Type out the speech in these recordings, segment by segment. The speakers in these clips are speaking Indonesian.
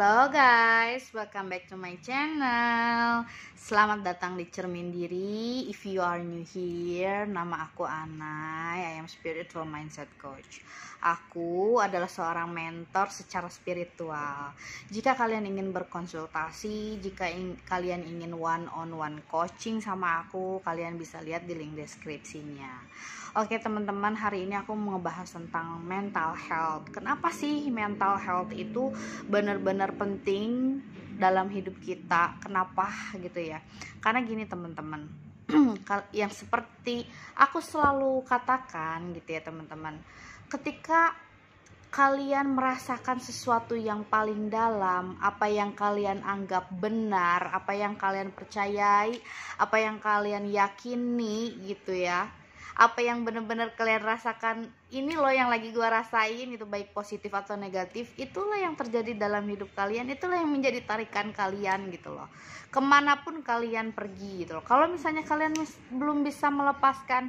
Hello, guys. guys, welcome back to my channel Selamat datang di Cermin Diri If you are new here, nama aku Anai I am Spiritual Mindset Coach Aku adalah seorang mentor secara spiritual Jika kalian ingin berkonsultasi Jika in kalian ingin one-on-one coaching sama aku Kalian bisa lihat di link deskripsinya Oke teman-teman, hari ini aku mau ngebahas tentang mental health Kenapa sih mental health itu benar-benar penting Hmm. dalam hidup kita kenapa gitu ya karena gini teman-teman yang seperti aku selalu katakan gitu ya teman-teman ketika kalian merasakan sesuatu yang paling dalam, apa yang kalian anggap benar, apa yang kalian percayai, apa yang kalian yakini gitu ya. Apa yang benar-benar kalian rasakan ini loh yang lagi gue rasain itu baik positif atau negatif itulah yang terjadi dalam hidup kalian itulah yang menjadi tarikan kalian gitu loh kemanapun kalian pergi gitu loh kalau misalnya kalian belum bisa melepaskan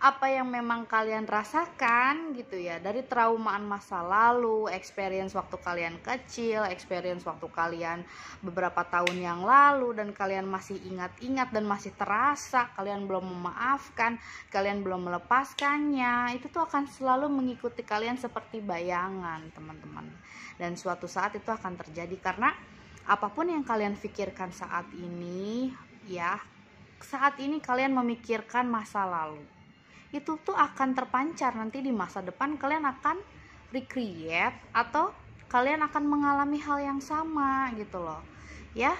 apa yang memang kalian rasakan gitu ya dari traumaan masa lalu, experience waktu kalian kecil, experience waktu kalian beberapa tahun yang lalu dan kalian masih ingat-ingat dan masih terasa, kalian belum memaafkan, kalian belum melepaskannya, itu tuh akan selalu mengikuti kalian seperti bayangan, teman-teman. Dan suatu saat itu akan terjadi karena apapun yang kalian pikirkan saat ini, ya, saat ini kalian memikirkan masa lalu. Itu tuh akan terpancar nanti di masa depan kalian akan recreate atau kalian akan mengalami hal yang sama gitu loh. Ya.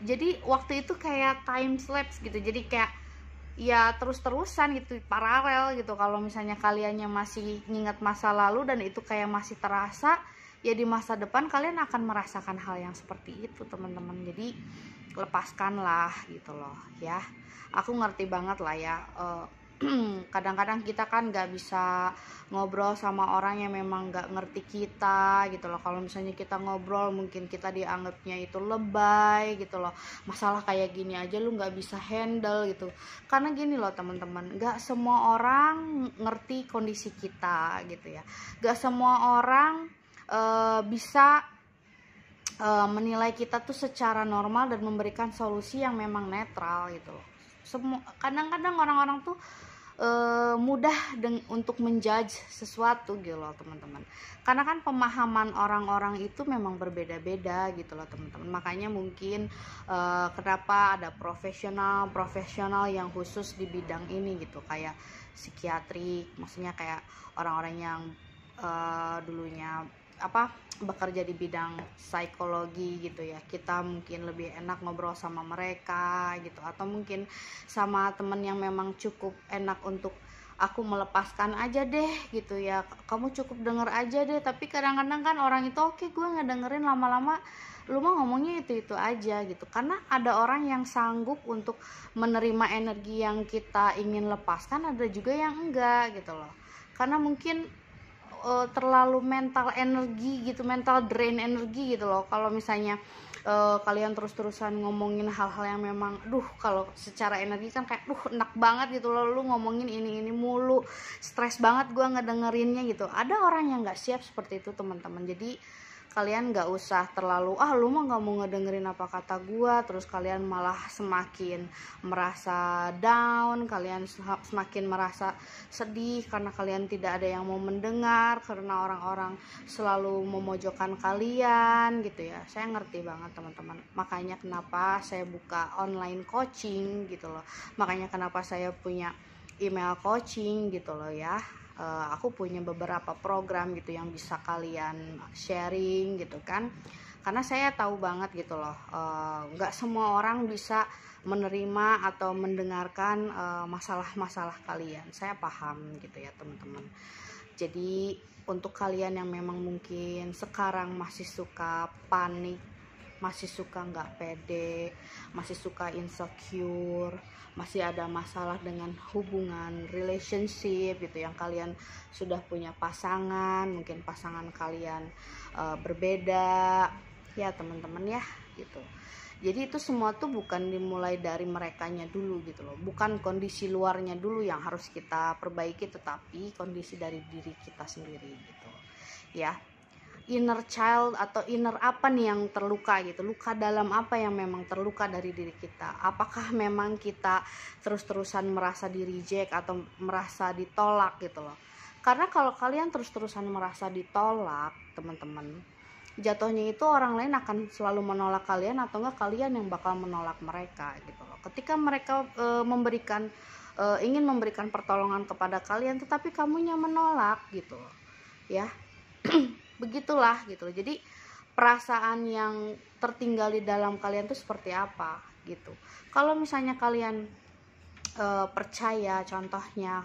Jadi waktu itu kayak time lapse gitu. Jadi kayak ya terus-terusan gitu paralel gitu kalau misalnya kaliannya masih ingat masa lalu dan itu kayak masih terasa ya di masa depan kalian akan merasakan hal yang seperti itu teman-teman jadi lepaskanlah gitu loh ya aku ngerti banget lah ya uh, kadang-kadang kita kan nggak bisa ngobrol sama orang yang memang nggak ngerti kita gitu loh kalau misalnya kita ngobrol mungkin kita dianggapnya itu lebay gitu loh masalah kayak gini aja lu nggak bisa handle gitu karena gini loh teman-teman nggak semua orang ngerti kondisi kita gitu ya nggak semua orang uh, bisa uh, menilai kita tuh secara normal dan memberikan solusi yang memang netral gitu loh semua kadang-kadang orang-orang tuh uh, mudah untuk menjudge sesuatu gitu loh teman-teman karena kan pemahaman orang-orang itu memang berbeda-beda gitu loh teman-teman makanya mungkin uh, kenapa ada profesional profesional yang khusus di bidang ini gitu kayak psikiatri maksudnya kayak orang-orang yang uh, dulunya apa bekerja di bidang psikologi gitu ya kita mungkin lebih enak ngobrol sama mereka gitu atau mungkin sama temen yang memang cukup enak untuk aku melepaskan aja deh gitu ya kamu cukup denger aja deh tapi kadang-kadang kan orang itu oke okay, gue nggak dengerin lama-lama lu mah ngomongnya itu itu aja gitu karena ada orang yang sanggup untuk menerima energi yang kita ingin lepaskan ada juga yang enggak gitu loh karena mungkin uh, terlalu mental energi gitu mental drain energi gitu loh kalau misalnya uh, kalian terus-terusan ngomongin hal-hal yang memang duh kalau secara energi kan kayak duh enak banget gitu loh lu ngomongin ini ini mulu stres banget gua ngedengerinnya gitu ada orang yang nggak siap seperti itu teman-teman jadi kalian gak usah terlalu ah lu mah gak mau ngedengerin apa kata gue terus kalian malah semakin merasa down kalian semakin merasa sedih karena kalian tidak ada yang mau mendengar karena orang-orang selalu memojokkan kalian gitu ya saya ngerti banget teman-teman makanya kenapa saya buka online coaching gitu loh makanya kenapa saya punya email coaching gitu loh ya uh, aku punya beberapa program gitu yang bisa kalian sharing gitu kan karena saya tahu banget gitu loh eh, nggak uh, semua orang bisa menerima atau mendengarkan eh, masalah-masalah uh, kalian saya paham gitu ya teman-teman jadi untuk kalian yang memang mungkin sekarang masih suka panik masih suka nggak pede, masih suka insecure, masih ada masalah dengan hubungan relationship gitu yang kalian sudah punya pasangan, mungkin pasangan kalian uh, berbeda ya teman-teman ya gitu. Jadi itu semua tuh bukan dimulai dari merekanya dulu gitu loh. Bukan kondisi luarnya dulu yang harus kita perbaiki tetapi kondisi dari diri kita sendiri gitu. Ya inner child atau inner apa nih yang terluka gitu luka dalam apa yang memang terluka dari diri kita apakah memang kita terus-terusan merasa di reject atau merasa ditolak gitu loh karena kalau kalian terus-terusan merasa ditolak teman-teman jatuhnya itu orang lain akan selalu menolak kalian atau enggak kalian yang bakal menolak mereka gitu loh ketika mereka e, memberikan e, ingin memberikan pertolongan kepada kalian tetapi kamunya menolak gitu loh ya begitulah gitu loh jadi perasaan yang tertinggal di dalam kalian tuh seperti apa gitu kalau misalnya kalian e, percaya contohnya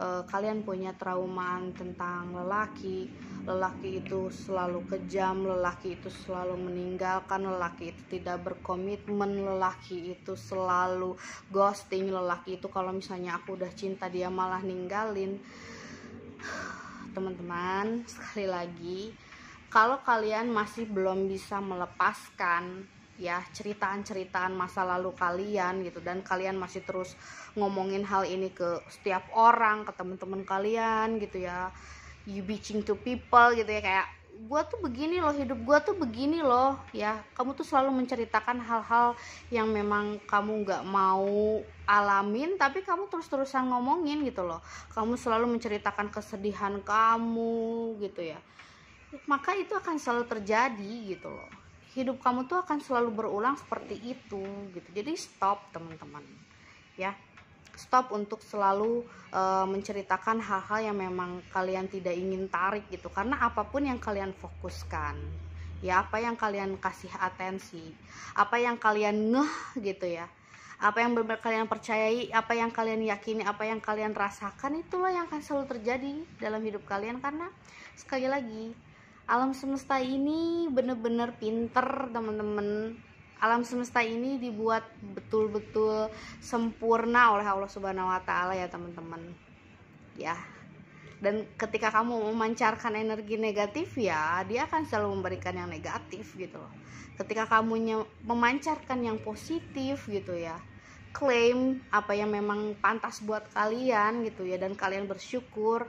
e, kalian punya trauma tentang lelaki lelaki itu selalu kejam lelaki itu selalu meninggalkan lelaki itu tidak berkomitmen lelaki itu selalu ghosting lelaki itu kalau misalnya aku udah cinta dia malah ninggalin teman-teman sekali lagi kalau kalian masih belum bisa melepaskan ya ceritaan-ceritaan masa lalu kalian gitu dan kalian masih terus ngomongin hal ini ke setiap orang ke teman-teman kalian gitu ya you bitching to people gitu ya kayak gue tuh begini loh hidup gue tuh begini loh ya kamu tuh selalu menceritakan hal-hal yang memang kamu nggak mau alamin tapi kamu terus-terusan ngomongin gitu loh kamu selalu menceritakan kesedihan kamu gitu ya maka itu akan selalu terjadi gitu loh hidup kamu tuh akan selalu berulang seperti itu gitu jadi stop teman-teman ya stop untuk selalu e, menceritakan hal-hal yang memang kalian tidak ingin tarik gitu karena apapun yang kalian fokuskan ya apa yang kalian kasih atensi apa yang kalian ngeh gitu ya apa yang benar kalian percayai apa yang kalian yakini apa yang kalian rasakan itulah yang akan selalu terjadi dalam hidup kalian karena sekali lagi alam semesta ini bener-bener pinter teman-teman alam semesta ini dibuat betul-betul sempurna oleh Allah Subhanahu wa taala ya teman-teman. Ya. Dan ketika kamu memancarkan energi negatif ya, dia akan selalu memberikan yang negatif gitu loh. Ketika kamu memancarkan yang positif gitu ya, klaim apa yang memang pantas buat kalian gitu ya dan kalian bersyukur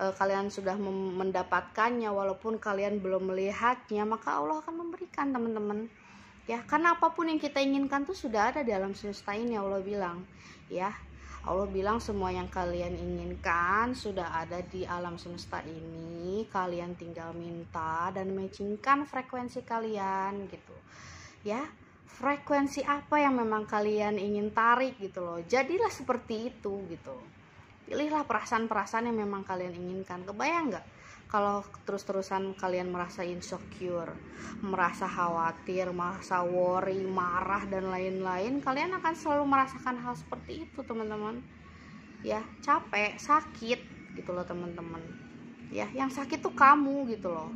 eh, kalian sudah mendapatkannya walaupun kalian belum melihatnya maka Allah akan memberikan teman-teman ya karena apapun yang kita inginkan tuh sudah ada dalam semesta ini Allah bilang ya Allah bilang semua yang kalian inginkan sudah ada di alam semesta ini kalian tinggal minta dan matchingkan frekuensi kalian gitu ya frekuensi apa yang memang kalian ingin tarik gitu loh jadilah seperti itu gitu pilihlah perasaan-perasaan yang memang kalian inginkan kebayang nggak kalau terus-terusan kalian merasa insecure, merasa khawatir, merasa worry, marah dan lain-lain, kalian akan selalu merasakan hal seperti itu, teman-teman. Ya, capek, sakit gitu loh, teman-teman. Ya, yang sakit tuh kamu gitu loh.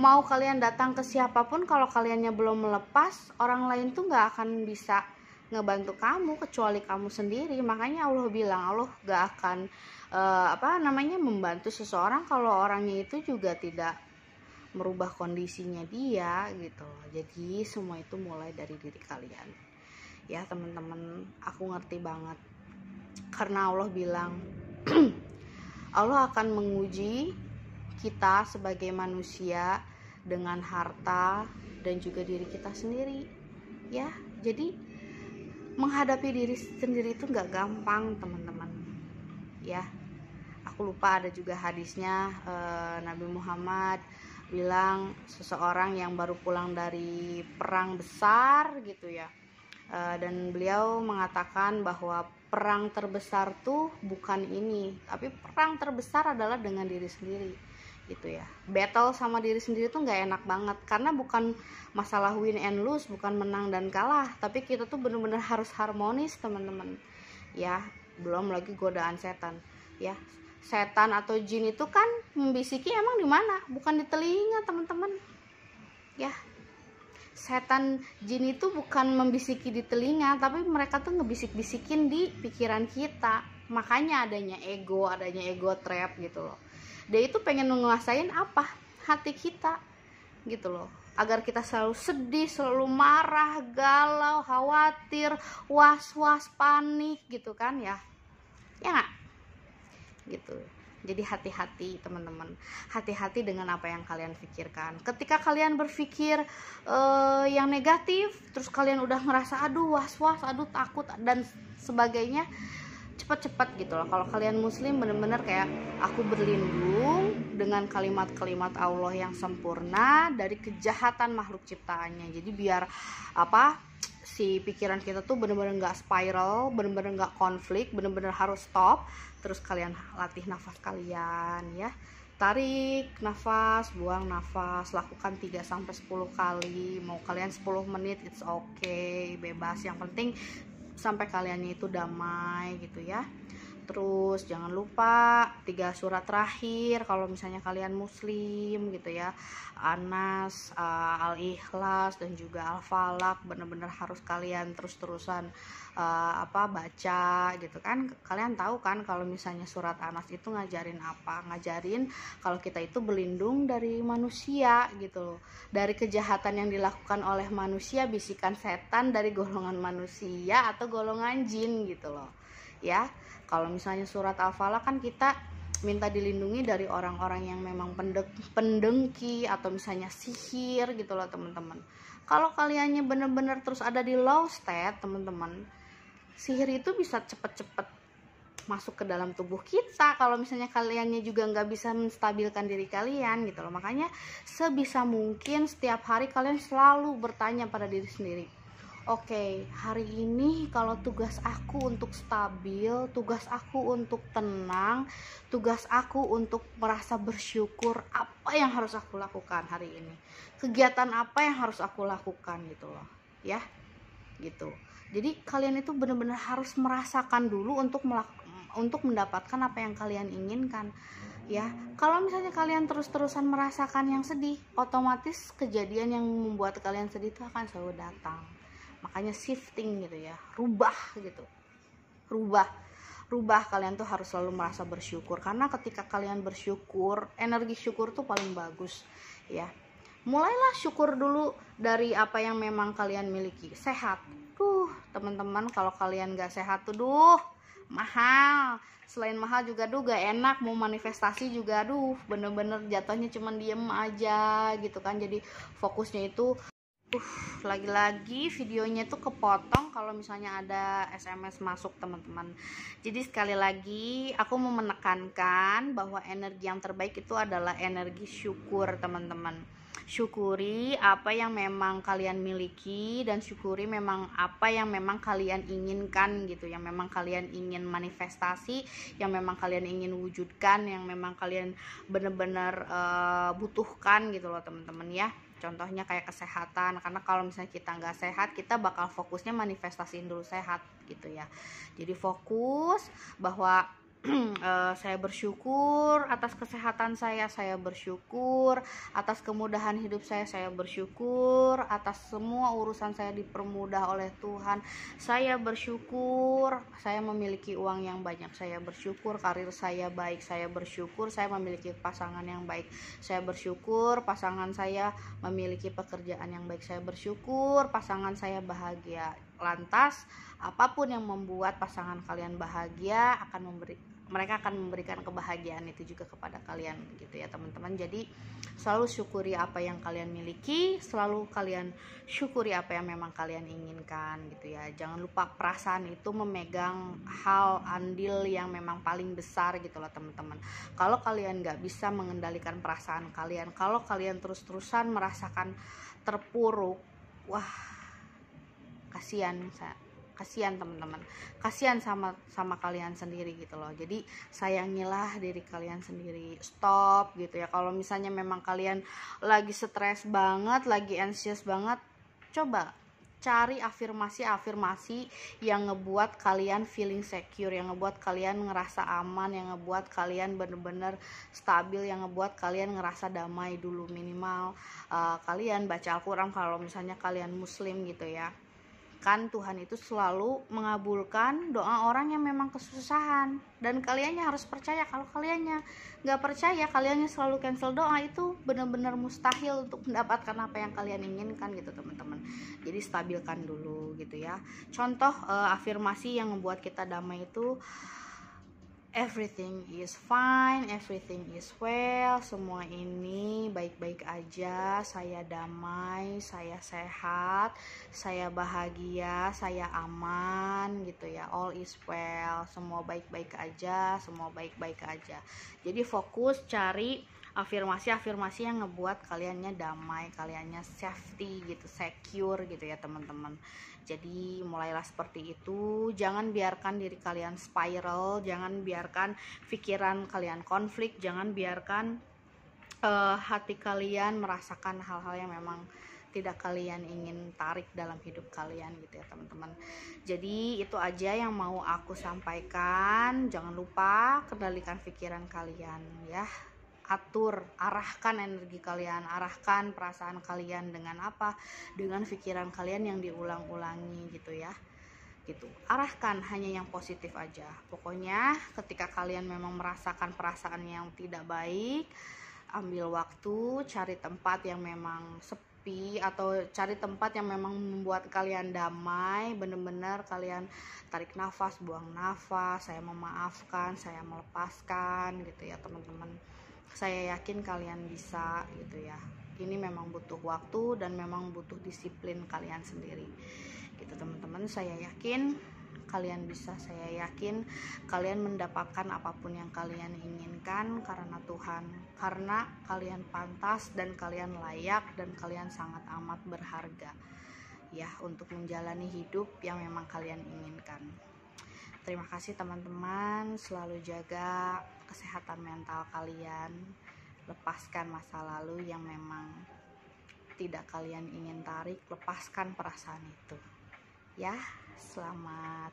Mau kalian datang ke siapapun kalau kaliannya belum melepas, orang lain tuh nggak akan bisa ngebantu kamu kecuali kamu sendiri. Makanya Allah bilang Allah gak akan uh, apa namanya membantu seseorang kalau orangnya itu juga tidak merubah kondisinya dia gitu Jadi semua itu mulai dari diri kalian. Ya teman-teman, aku ngerti banget. Karena Allah bilang Allah akan menguji kita sebagai manusia dengan harta dan juga diri kita sendiri. Ya, jadi menghadapi diri sendiri itu nggak gampang, teman-teman. Ya, aku lupa ada juga hadisnya e, Nabi Muhammad bilang seseorang yang baru pulang dari perang besar gitu ya e, dan beliau mengatakan bahwa perang terbesar tuh bukan ini tapi perang terbesar adalah dengan diri sendiri gitu ya battle sama diri sendiri tuh nggak enak banget karena bukan masalah win and lose bukan menang dan kalah tapi kita tuh bener-bener harus harmonis teman-teman ya belum lagi godaan setan ya setan atau jin itu kan membisiki emang di mana bukan di telinga teman-teman ya setan jin itu bukan membisiki di telinga tapi mereka tuh ngebisik-bisikin di pikiran kita makanya adanya ego adanya ego trap gitu loh dia itu pengen menguasain apa hati kita gitu loh agar kita selalu sedih selalu marah galau khawatir was was panik gitu kan ya ya nggak gitu jadi hati-hati teman-teman hati-hati dengan apa yang kalian pikirkan ketika kalian berpikir uh, yang negatif terus kalian udah ngerasa aduh was-was aduh takut dan sebagainya cepat-cepat gitu loh kalau kalian muslim bener-bener kayak aku berlindung dengan kalimat-kalimat Allah yang sempurna dari kejahatan makhluk ciptaannya jadi biar apa si pikiran kita tuh bener-bener nggak spiral bener-bener nggak konflik bener-bener harus stop terus kalian latih nafas kalian ya tarik nafas buang nafas lakukan 3 sampai 10 kali mau kalian 10 menit it's okay bebas yang penting sampai kaliannya itu damai gitu ya terus jangan lupa tiga surat terakhir kalau misalnya kalian muslim gitu ya Anas uh, eh, Al Ikhlas dan juga Al Falak bener-bener harus kalian terus-terusan uh, apa baca gitu kan kalian tahu kan kalau misalnya surat Anas itu ngajarin apa ngajarin kalau kita itu berlindung dari manusia gitu loh dari kejahatan yang dilakukan oleh manusia bisikan setan dari golongan manusia atau golongan jin gitu loh ya kalau misalnya surat al-falah kan kita minta dilindungi dari orang-orang yang memang pendek, pendengki atau misalnya sihir gitu loh teman-teman kalau kaliannya bener-bener terus ada di low state teman-teman sihir itu bisa cepet-cepet masuk ke dalam tubuh kita kalau misalnya kaliannya juga nggak bisa menstabilkan diri kalian gitu loh makanya sebisa mungkin setiap hari kalian selalu bertanya pada diri sendiri oke okay, hari ini kalau tugas aku untuk stabil tugas aku untuk tenang tugas aku untuk merasa bersyukur apa yang harus aku lakukan hari ini kegiatan apa yang harus aku lakukan gitu loh ya gitu jadi kalian itu benar-benar harus merasakan dulu untuk untuk mendapatkan apa yang kalian inginkan ya kalau misalnya kalian terus-terusan merasakan yang sedih otomatis kejadian yang membuat kalian sedih itu akan selalu datang makanya shifting gitu ya rubah gitu rubah rubah kalian tuh harus selalu merasa bersyukur karena ketika kalian bersyukur energi syukur tuh paling bagus ya mulailah syukur dulu dari apa yang memang kalian miliki sehat tuh teman-teman kalau kalian gak sehat tuh duh mahal selain mahal juga gak enak mau manifestasi juga aduh bener-bener jatuhnya cuman diem aja gitu kan jadi fokusnya itu uh lagi-lagi videonya tuh kepotong kalau misalnya ada SMS masuk teman-teman jadi sekali lagi aku mau menekankan bahwa energi yang terbaik itu adalah energi syukur teman-teman syukuri apa yang memang kalian miliki dan syukuri memang apa yang memang kalian inginkan gitu yang memang kalian ingin manifestasi yang memang kalian ingin wujudkan yang memang kalian benar-benar uh, butuhkan gitu loh teman-teman ya contohnya kayak kesehatan karena kalau misalnya kita nggak sehat kita bakal fokusnya manifestasiin dulu sehat gitu ya jadi fokus bahwa Eh, saya bersyukur atas kesehatan saya saya bersyukur atas kemudahan hidup saya saya bersyukur atas semua urusan saya dipermudah oleh Tuhan saya bersyukur saya memiliki uang yang banyak saya bersyukur karir saya baik saya bersyukur saya memiliki pasangan yang baik saya bersyukur pasangan saya memiliki pekerjaan yang baik saya bersyukur pasangan saya bahagia lantas apapun yang membuat pasangan kalian bahagia akan memberi mereka akan memberikan kebahagiaan itu juga kepada kalian gitu ya teman-teman jadi selalu syukuri apa yang kalian miliki selalu kalian syukuri apa yang memang kalian inginkan gitu ya jangan lupa perasaan itu memegang hal andil yang memang paling besar gitu loh teman-teman kalau kalian nggak bisa mengendalikan perasaan kalian kalau kalian terus-terusan merasakan terpuruk wah kasihan kasihan teman-teman kasihan sama sama kalian sendiri gitu loh jadi sayangilah diri kalian sendiri stop gitu ya kalau misalnya memang kalian lagi stres banget lagi anxious banget coba cari afirmasi-afirmasi yang ngebuat kalian feeling secure, yang ngebuat kalian ngerasa aman, yang ngebuat kalian bener-bener stabil, yang ngebuat kalian ngerasa damai dulu minimal uh, kalian baca Al-Quran kalau misalnya kalian muslim gitu ya bahkan Tuhan itu selalu mengabulkan doa orang yang memang kesusahan dan kaliannya harus percaya kalau kaliannya nggak percaya kaliannya selalu cancel doa itu benar-benar mustahil untuk mendapatkan apa yang kalian inginkan gitu teman-teman jadi stabilkan dulu gitu ya contoh uh, afirmasi yang membuat kita damai itu everything is fine, everything is well, semua ini baik-baik aja, saya damai, saya sehat, saya bahagia, saya aman gitu ya. All is well, semua baik-baik aja, semua baik-baik aja. Jadi fokus cari afirmasi-afirmasi yang ngebuat kaliannya damai, kaliannya safety gitu, secure gitu ya teman-teman. Jadi mulailah seperti itu, jangan biarkan diri kalian spiral, jangan biarkan pikiran kalian konflik, jangan biarkan uh, hati kalian merasakan hal-hal yang memang tidak kalian ingin tarik dalam hidup kalian gitu ya teman-teman jadi itu aja yang mau aku sampaikan jangan lupa kendalikan pikiran kalian ya atur, arahkan energi kalian, arahkan perasaan kalian dengan apa, dengan pikiran kalian yang diulang-ulangi gitu ya. Gitu. Arahkan hanya yang positif aja. Pokoknya ketika kalian memang merasakan perasaan yang tidak baik, ambil waktu, cari tempat yang memang sepi atau cari tempat yang memang membuat kalian damai, benar-benar kalian tarik nafas, buang nafas, saya memaafkan, saya melepaskan gitu ya, teman-teman saya yakin kalian bisa gitu ya ini memang butuh waktu dan memang butuh disiplin kalian sendiri gitu teman-teman saya yakin kalian bisa saya yakin kalian mendapatkan apapun yang kalian inginkan karena Tuhan karena kalian pantas dan kalian layak dan kalian sangat amat berharga ya untuk menjalani hidup yang memang kalian inginkan terima kasih teman-teman selalu jaga kesehatan mental kalian lepaskan masa lalu yang memang tidak kalian ingin tarik lepaskan perasaan itu ya selamat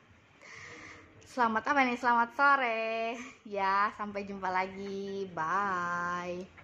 selamat apa nih selamat sore ya sampai jumpa lagi bye